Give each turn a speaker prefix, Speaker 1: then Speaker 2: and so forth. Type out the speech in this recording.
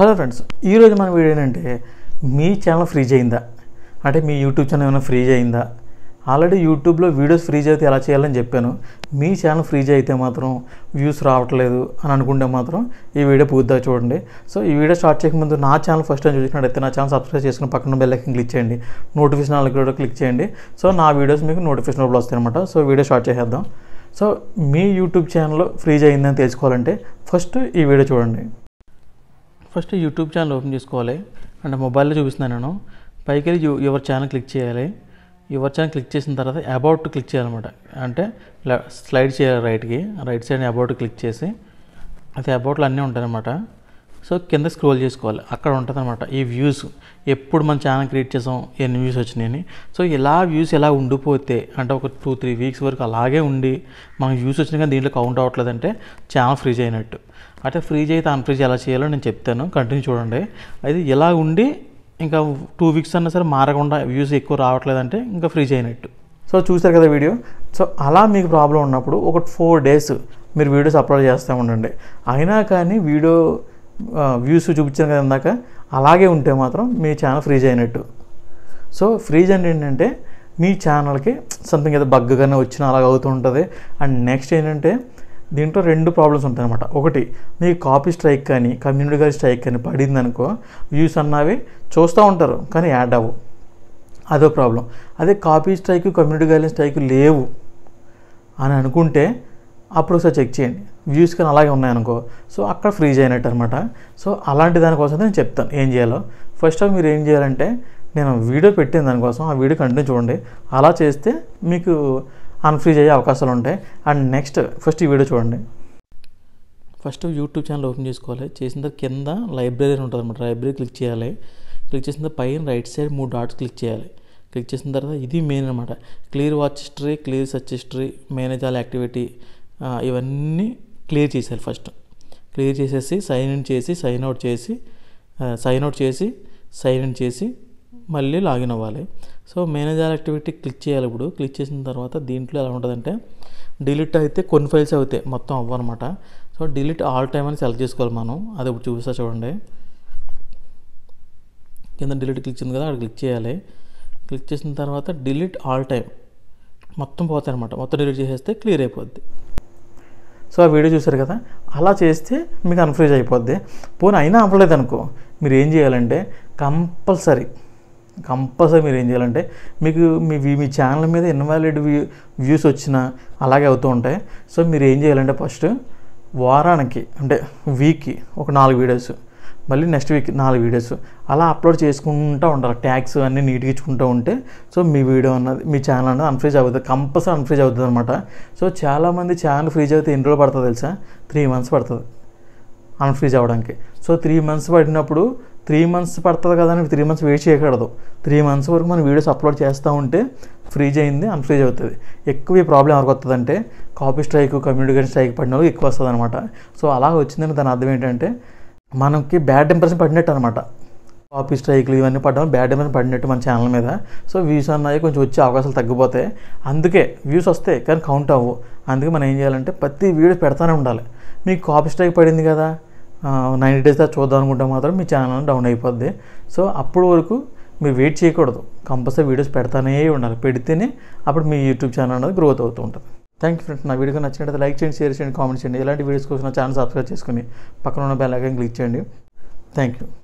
Speaker 1: hello friends ఈరోజు మన video ఏంటంటే మీ ఛానల్ ఫ్రీజ్ అయిందా అంటే మీ యూట్యూబ్ ఛానల్ ఏమైనా ఫ్రీజ్ అయిందా ఆల్రెడీ యూట్యూబ్లో వీడియోస్ ఫ్రీజ్ అయితే ఎలా చేయాలని చెప్పాను మీ ఛానల్ ఫ్రీజ్ అయితే మాత్రం వ్యూస్ రావట్లేదు అని అనుకుంటే మాత్రం ఈ వీడియో పూర్తిగా చూడండి సో ఈ వీడియో స్టార్ట్ చేయకముందు నా ఛానల్ ఫస్ట్ టైం చూసినట్టయితే నా ఛానల్ సబ్స్క్రైబ్ చేసుకుని పక్కన బెల్ ఐకన్ క్లిక్ చేయండి నోటిఫికేషన్ అలాగే కూడా క్లిక్ చేయండి సో నా వీడియోస్ మీకు నోటిఫికేషన్ కూడా వస్తాయి అనమాట సో వీడియో స్టార్ట్ చేసేద్దాం సో మీ యూట్యూబ్ ఛానల్ ఫ్రీజ్ అయిందని తెలుసుకోవాలంటే ఫస్ట్ ఈ వీడియో చూడండి ఫస్ట్ యూట్యూబ్ ఛానల్ ఓపెన్ చేసుకోవాలి అంటే మొబైల్లో చూపిస్తున్నాను నేను పైకి వెళ్ళి యువర్ ఛానల్ క్లిక్ చేయాలి యువర్ ఛానల్ క్లిక్ చేసిన తర్వాత అబౌట్ క్లిక్ చేయాలన్నమాట అంటే స్లైడ్ చేయాలి రైట్కి రైట్ సైడ్ అబౌట్ క్లిక్ చేసి అయితే అబౌట్లో అన్నీ ఉంటాయన్నమాట సో కింద స్క్రోల్ చేసుకోవాలి అక్కడ ఉంటుంది అనమాట ఈ వ్యూస్ ఎప్పుడు మన ఛానల్ క్రియేట్ చేసాం ఎన్ని వ్యూస్ వచ్చినాయని సో ఇలా వ్యూస్ ఎలా ఉండిపోతే అంటే ఒక టూ త్రీ వీక్స్ వరకు అలాగే ఉండి మనకు వ్యూస్ వచ్చినా కానీ దీంట్లో కౌంట్ అవ్వట్లేదంటే ఛానల్ ఫ్రీజ్ అయినట్టు అంటే ఫ్రీజ్ అయితే అన్ఫ్రీజ్ ఎలా చేయాలో నేను చెప్తాను కంటిన్యూ చూడండి అయితే ఇలా ఉండి ఇంకా టూ వీక్స్ అన్నా సరే మారకుండా వ్యూస్ ఎక్కువ రావట్లేదంటే ఇంకా ఫ్రీజ్ అయినట్టు సో చూశారు కదా వీడియో సో అలా మీకు ప్రాబ్లం ఉన్నప్పుడు ఒక ఫోర్ డేస్ మీరు వీడియోస్ అప్లోడ్ చేస్తూ ఉండండి అయినా కానీ వీడియో వ్యూస్ చూపించాను కదా ఇందాక అలాగే ఉంటే మాత్రం మీ ఛానల్ ఫ్రీజ్ అయినట్టు సో ఫ్రీజ్ అంటే ఏంటంటే మీ ఛానల్కి సంథింగ్ ఏదో బగ్గగానే వచ్చిన అలాగ అవుతూ ఉంటుంది అండ్ నెక్స్ట్ ఏంటంటే దీంట్లో రెండు ప్రాబ్లమ్స్ ఉంటాయన్నమాట ఒకటి మీ కాపీ స్ట్రైక్ కానీ కమ్యూనిటీ గారి స్ట్రైక్ కానీ పడిందనుకో వ్యూస్ అన్నవి చూస్తూ ఉంటారు కానీ యాడ్ అవ్వు అదో ప్రాబ్లం అదే copy strike community guideline strike లేవు అని అనుకుంటే అప్పుడు ఒకసారి చెక్ చేయండి వ్యూస్ కానీ అలాగే ఉన్నాయనుకో సో అక్కడ ఫ్రీజ్ అయినట్టు అనమాట సో అలాంటి దానికోసం నేను చెప్తాను ఏం చేయాలో ఫస్ట్ ఆఫ్ మీరు ఏం చేయాలంటే నేను వీడియో పెట్టిన దానికోసం ఆ వీడియో కంటిన్యూ చూడండి అలా చేస్తే మీకు అన్ఫ్రీజ్ అయ్యే అవకాశాలు ఉంటాయి అండ్ నెక్స్ట్ ఫస్ట్ ఈ వీడియో చూడండి ఫస్ట్ యూట్యూబ్ ఛానల్ ఓపెన్ చేసుకోవాలి చేసిన తర్వాత కింద లైబ్రరీ ఉంటుంది అనమాట లైబ్రరీ క్లిక్ చేయాలి క్లిక్ చేసిన తర్వాత పైన రైట్ సైడ్ మూడు డాట్స్ క్లిక్ చేయాలి క్లిక్ చేసిన తర్వాత ఇది మెయిన్ అనమాట clear watch history clear search history manage all activity ఇవన్నీ క్లియర్ చేశారు ఫస్ట్ క్లియర్ చేసేసి సైన్ ఇన్ చేసి సైన్ అవుట్ చేసి సైన్ అవుట్ చేసి సైన్ ఇన్ చేసి మళ్ళీ లాగిన్ అవ్వాలి సో మేనేజర్ యాక్టివిటీ క్లిక్ చేయాలి ఇప్పుడు క్లిక్ చేసిన తర్వాత దీంట్లో ఎలా ఉంటుందంటే డిలీట్ అయితే కొన్ని ఫైల్స్ అవుతాయి మొత్తం అవ్వనమాట సో డిలీట్ ఆల్ టైమ్ అని సెలెక్ట్ చేసుకోవాలి మనం అది ఇప్పుడు చూపిస్తా చూడండి కింద డిలీట్ క్లిక్ చేసింది కదా అక్కడ క్లిక్ చేయాలి క్లిక్ చేసిన తర్వాత డిలీట్ ఆల్ టైమ్ మొత్తం పోతాయి అనమాట మొత్తం డిలీట్ చేసేస్తే క్లియర్ అయిపోద్ది సో ఆ వీడియో చూశారు కదా అలా చేస్తే మీకు అన్ఫ్రీజ్ అయిపోద్ది పోనీ అయినా అవ్వలేదు అనుకో మీరు ఏం చేయాలంటే కంపల్సరీ కంపల్సరీ మీరు ఏం చేయాలంటే మీకు మీ మీ ఛానల్ మీద ఇన్వాలిడ్ వ్యూ వ్యూస్ వచ్చినా అలాగే అవుతూ ఉంటాయి సో మీరు ఏం చేయాలంటే ఫస్ట్ వారానికి అంటే వీక్కి ఒక నాలుగు వీడియోస్ మళ్ళీ నెక్స్ట్ వీక్ నాలుగు వీడియోస్ అలా అప్లోడ్ చేసుకుంటూ ఉండాలి ట్యాగ్స్ అన్నీ నీట్గా ఇచ్చుకుంటూ ఉంటే సో మీ వీడియో అన్నది మీ ఛానల్ అన్నది అన్ఫ్రీజ్ అవుతుంది కంపల్సరీ అన్ఫ్రీజ్ అవుతుంది అనమాట సో చాలామంది ఛానల్ ఫ్రీజ్ అయితే ఎన్ని రోజులు పడుతుంది తెలుసా త్రీ మంత్స్ పడుతుంది అన్ఫ్రీజ్ అవ్వడానికి సో త్రీ మంత్స్ పడినప్పుడు త్రీ మంత్స్ పడుతుంది కదా అని త్రీ మంత్స్ వెయిట్ చేయకూడదు త్రీ మంత్స్ వరకు మనం వీడియోస్ అప్లోడ్ చేస్తూ ఉంటే ఫ్రీజ్ అయింది అన్ఫ్రీజ్ అవుతుంది ఎక్కువ ఈ ప్రాబ్లం ఎవరికి అంటే కాపీ స్ట్రైక్ కమ్యూనికేషన్ స్ట్రైక్ పడిన వాళ్ళు ఎక్కువ వస్తుంది అనమాట సో అలా వచ్చిందని దాని అర్థం ఏంటంటే మనకి బ్యాడ్ ఇంప్రెషన్ పడినట్టు అనమాట కాపీ స్ట్రైక్లు ఇవన్నీ పడడం బ్యాడ్ ఇంప్రెషన్ పడినట్టు మన ఛానల్ మీద సో వ్యూస్ అన్నాయి కొంచెం వచ్చే అవకాశాలు తగ్గిపోతాయి అందుకే వ్యూస్ వస్తాయి కానీ కౌంట్ అవ్వు అందుకే మనం ఏం చేయాలంటే ప్రతి వీడియో పెడతానే ఉండాలి మీకు కాపీ స్ట్రైక్ పడింది కదా నైంటీ డేస్ దాకా చూద్దాం అనుకుంటే మాత్రం మీ ఛానల్ డౌన్ అయిపోద్ది సో అప్పుడు వరకు మీరు వెయిట్ చేయకూడదు కంపల్సరీ వీడియోస్ పెడతానే ఉండాలి పెడితేనే అప్పుడు మీ యూట్యూబ్ ఛానల్ అనేది గ్రోత్ అవుతూ ఉంటుంది థ్యాంక్ యూ ఫ్రెండ్స్ నా వీడియో నచ్చినట్లయితే లైక్ చేయండి షేర్ చేయండి కామెంట్ చేయండి ఇలాంటి వీడియోస్ కోసం నా ఛానల్ సబ్స్క్రైబ్ చేసుకుని పక్కన ఉన్న బెల్ ఐకాన్ క్లిక్ చేయండి థ్యాంక్ యూ